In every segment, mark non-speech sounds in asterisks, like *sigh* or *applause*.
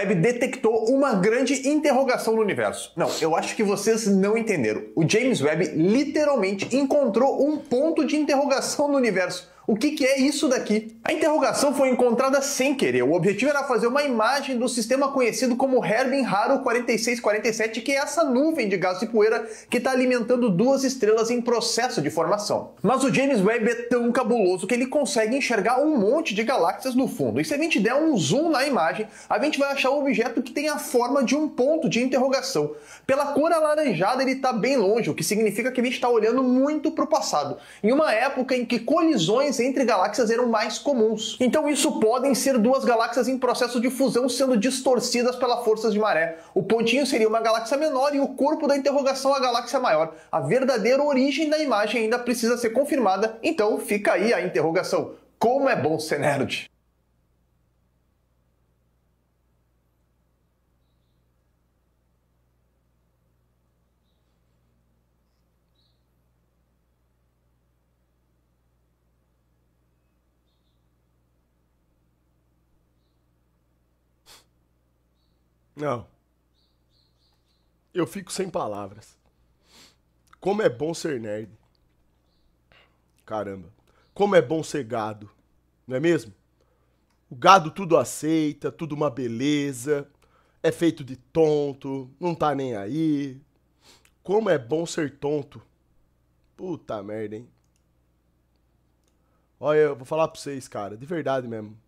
Web detectou uma grande interrogação no universo. Não, eu acho que vocês não entenderam. O James Webb literalmente encontrou um ponto de interrogação no universo o que, que, é isso daqui? A interrogação foi encontrada sem querer. O objetivo era fazer uma imagem do sistema conhecido como Herbin-Haro 4647, que é essa nuvem de gás e poeira que está alimentando duas estrelas em processo de formação. Mas o James Webb é tão cabuloso que ele consegue enxergar um monte de galáxias no fundo. E se a gente der um zoom na imagem, a gente vai achar um objeto que tem a forma de um ponto de interrogação. Pela cor alaranjada, ele está bem longe, o que significa que a gente está olhando muito para o passado, em uma época em que colisões entre galáxias eram mais comuns. Então isso podem ser duas galáxias em processo de fusão sendo distorcidas pela forças de maré. O pontinho seria uma galáxia menor e o corpo da interrogação a galáxia maior. A verdadeira origem da imagem ainda precisa ser confirmada, então fica aí a interrogação. Como é bom ser nerd! Não. Eu fico sem palavras. Como é bom ser nerd. Caramba. Como é bom ser gado. Não é mesmo? O gado tudo aceita, tudo uma beleza. É feito de tonto, não tá nem aí. Como é bom ser tonto. Puta merda, hein? Olha, eu vou falar pra vocês, cara, de verdade mesmo.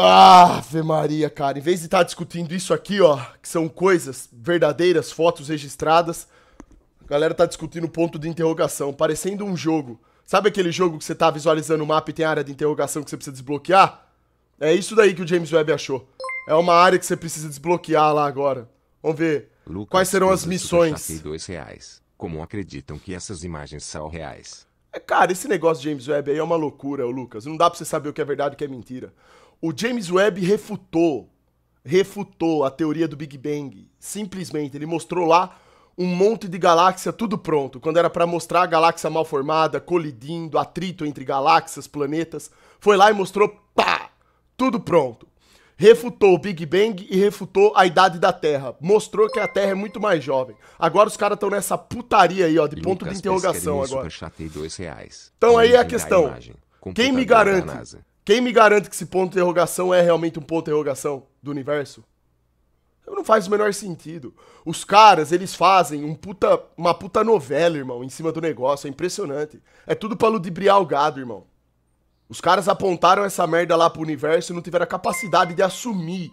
Ah, Ave Maria, cara. Em vez de estar tá discutindo isso aqui, ó, que são coisas verdadeiras, fotos registradas, a galera tá discutindo ponto de interrogação, parecendo um jogo. Sabe aquele jogo que você tá visualizando o mapa e tem área de interrogação que você precisa desbloquear? É isso daí que o James Webb achou. É uma área que você precisa desbloquear lá agora. Vamos ver. Lucas, Quais serão as missões? Dois reais. Como acreditam que essas imagens são reais? É, cara, esse negócio de James Webb aí é uma loucura, Lucas. Não dá pra você saber o que é verdade e o que é mentira. O James Webb refutou, refutou a teoria do Big Bang. Simplesmente, ele mostrou lá um monte de galáxia tudo pronto, quando era para mostrar a galáxia mal formada, colidindo, atrito entre galáxias, planetas. Foi lá e mostrou, pá, tudo pronto. Refutou o Big Bang e refutou a idade da Terra. Mostrou que a Terra é muito mais jovem. Agora os caras estão nessa putaria aí, ó, de ponto de interrogação agora. Então aí é a questão. Quem me garante quem me garante que esse ponto de interrogação é realmente um ponto de interrogação do universo? Não faz o menor sentido. Os caras, eles fazem um puta, uma puta novela, irmão, em cima do negócio. É impressionante. É tudo pra ludibriar o gado, irmão. Os caras apontaram essa merda lá pro universo e não tiveram a capacidade de assumir.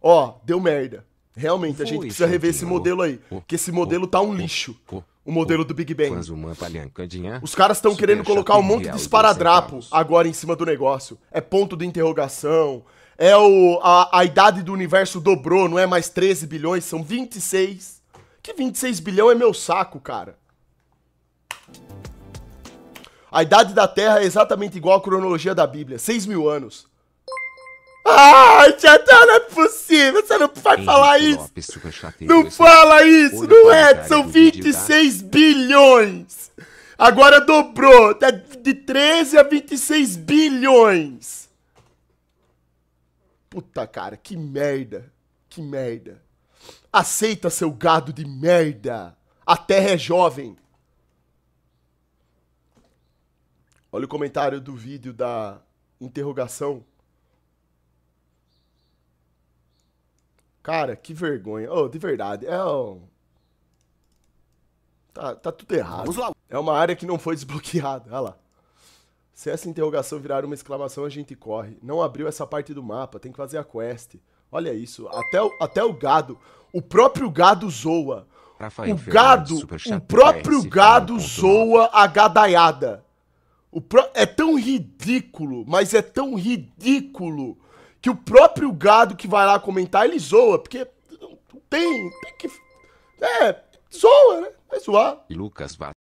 Ó, deu merda. Realmente, a gente precisa rever esse modelo aí. Porque esse modelo tá um lixo o modelo do Big Bang. Os caras estão querendo colocar um monte de esparadrapo agora em cima do negócio. É ponto de interrogação, é o, a, a idade do universo dobrou, não é mais 13 bilhões, são 26. Que 26 bilhão é meu saco, cara. A idade da Terra é exatamente igual à cronologia da Bíblia, 6 mil anos. Ai, já não é possível, você não vai falar isso. não fala isso, não é, são 26 bilhões. Agora dobrou, tá de 13 a 26 bilhões. Puta, cara, que merda, que merda. Aceita seu gado de merda, a terra é jovem. Olha o comentário do vídeo da interrogação. Cara, que vergonha. Oh, de verdade, é um... Tá, tá tudo errado. Vamos lá. É uma área que não foi *laughs* desbloqueada. Olha lá. Se essa interrogação virar uma exclamação, a gente corre. Não abriu essa parte do mapa, tem que fazer a quest. Olha isso, até o, até o gado, o próprio gado zoa. Rafael o gado, o próprio gado zoa a gadaiada. O pro... É tão ridículo, mas é tão ridículo que o próprio gado que vai lá comentar, ele zoa, porque não tem, tem que... É, zoa, né? Vai zoar. Lucas Vaz.